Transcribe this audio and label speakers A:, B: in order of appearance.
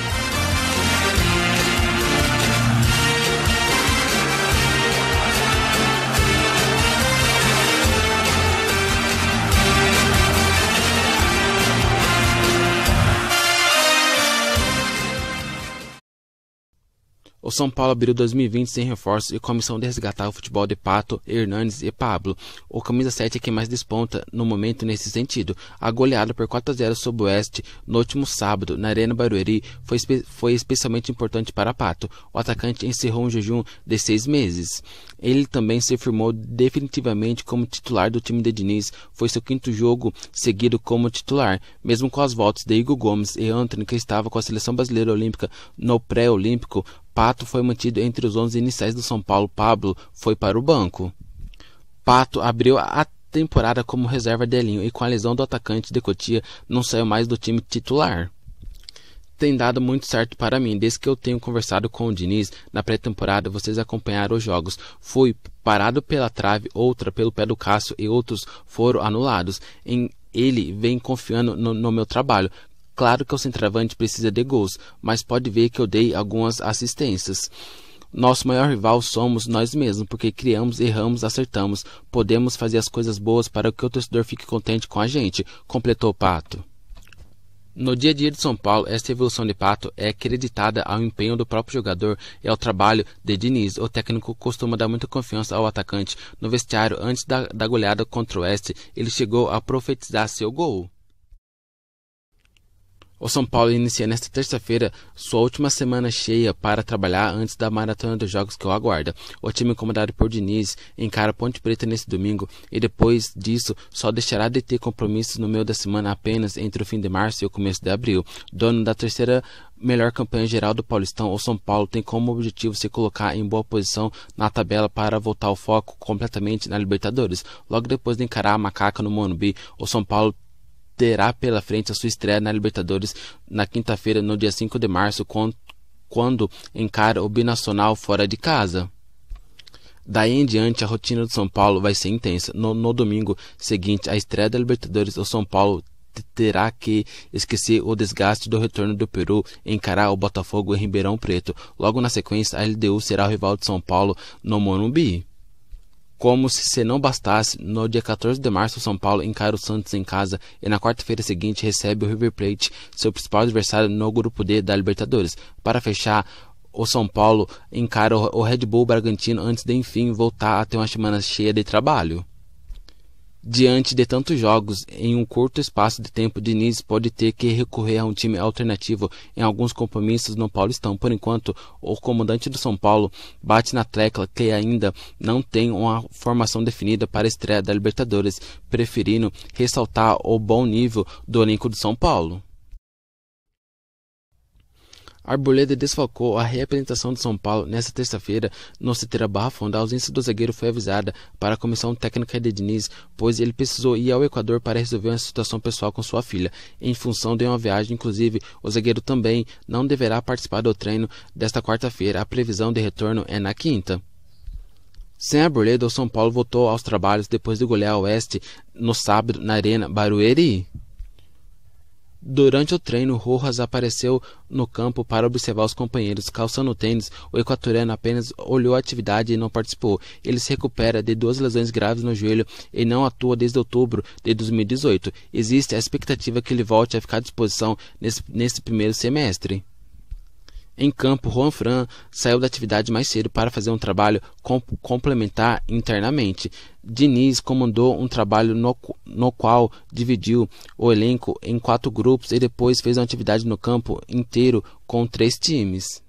A: Bye. O São Paulo abriu 2020 sem reforços e com a missão de resgatar o futebol de Pato, Hernandes e Pablo. O camisa 7 é quem mais desponta no momento nesse sentido. A goleada por 4 a 0 sobre o Oeste no último sábado na Arena Barueri foi, foi especialmente importante para Pato. O atacante encerrou um jejum de seis meses. Ele também se firmou definitivamente como titular do time de Diniz. Foi seu quinto jogo seguido como titular, mesmo com as voltas de Igor Gomes e Anthony, que estava com a seleção brasileira olímpica no pré-olímpico. Pato foi mantido entre os 11 iniciais do São Paulo. Pablo foi para o banco. Pato abriu a temporada como reserva de Elinho e com a lesão do atacante de Cotia não saiu mais do time titular. Tem dado muito certo para mim. Desde que eu tenho conversado com o Diniz na pré-temporada, vocês acompanharam os jogos. Fui parado pela trave, outra pelo pé do Cássio e outros foram anulados. Em ele vem confiando no, no meu trabalho. Claro que o centroavante precisa de gols, mas pode ver que eu dei algumas assistências. Nosso maior rival somos nós mesmos, porque criamos, erramos, acertamos. Podemos fazer as coisas boas para que o torcedor fique contente com a gente, completou o Pato. No dia a dia de São Paulo, esta evolução de Pato é acreditada ao empenho do próprio jogador e ao trabalho de Diniz. O técnico costuma dar muita confiança ao atacante. No vestiário, antes da, da goleada contra o Oeste, ele chegou a profetizar seu gol. O São Paulo inicia nesta terça-feira sua última semana cheia para trabalhar antes da maratona dos jogos que o aguarda. O time comandado por Diniz encara Ponte Preta nesse domingo e depois disso só deixará de ter compromissos no meio da semana apenas entre o fim de março e o começo de abril. Dono da terceira melhor campanha geral do Paulistão, o São Paulo tem como objetivo se colocar em boa posição na tabela para voltar o foco completamente na Libertadores. Logo depois de encarar a Macaca no Monubi, o São Paulo terá pela frente a sua estreia na Libertadores na quinta-feira, no dia 5 de março, quando encara o Binacional fora de casa. Daí em diante, a rotina do São Paulo vai ser intensa. No, no domingo seguinte, à estreia da Libertadores, o São Paulo terá que esquecer o desgaste do retorno do Peru e encarar o Botafogo em Ribeirão Preto. Logo na sequência, a LDU será o rival de São Paulo no Morumbi. Como se não bastasse, no dia 14 de março, o São Paulo encara o Santos em casa e na quarta-feira seguinte recebe o River Plate, seu principal adversário no grupo D da Libertadores. Para fechar, o São Paulo encara o Red Bull Bragantino antes de enfim voltar a ter uma semana cheia de trabalho. Diante de tantos jogos, em um curto espaço de tempo, Diniz pode ter que recorrer a um time alternativo em alguns compromissos no Paulistão. Por enquanto, o comandante do São Paulo bate na tecla que ainda não tem uma formação definida para a estreia da Libertadores, preferindo ressaltar o bom nível do elenco do São Paulo. Arboleda desfalcou a representação de São Paulo nesta terça-feira no Citeira Barra Funda. A ausência do zagueiro foi avisada para a comissão técnica de Diniz, pois ele precisou ir ao Equador para resolver uma situação pessoal com sua filha. Em função de uma viagem, inclusive, o zagueiro também não deverá participar do treino desta quarta-feira. A previsão de retorno é na quinta. Sem Arboleda, o São Paulo voltou aos trabalhos depois de golear o Oeste no sábado na Arena Barueri. Durante o treino, Rojas apareceu no campo para observar os companheiros calçando tênis. O equatoriano apenas olhou a atividade e não participou. Ele se recupera de duas lesões graves no joelho e não atua desde outubro de 2018. Existe a expectativa que ele volte a ficar à disposição nesse, nesse primeiro semestre. Em campo, Juan Fran saiu da atividade mais cedo para fazer um trabalho comp complementar internamente. Diniz comandou um trabalho no, no, qual dividiu o elenco em quatro grupos e depois fez uma atividade no campo inteiro com três times.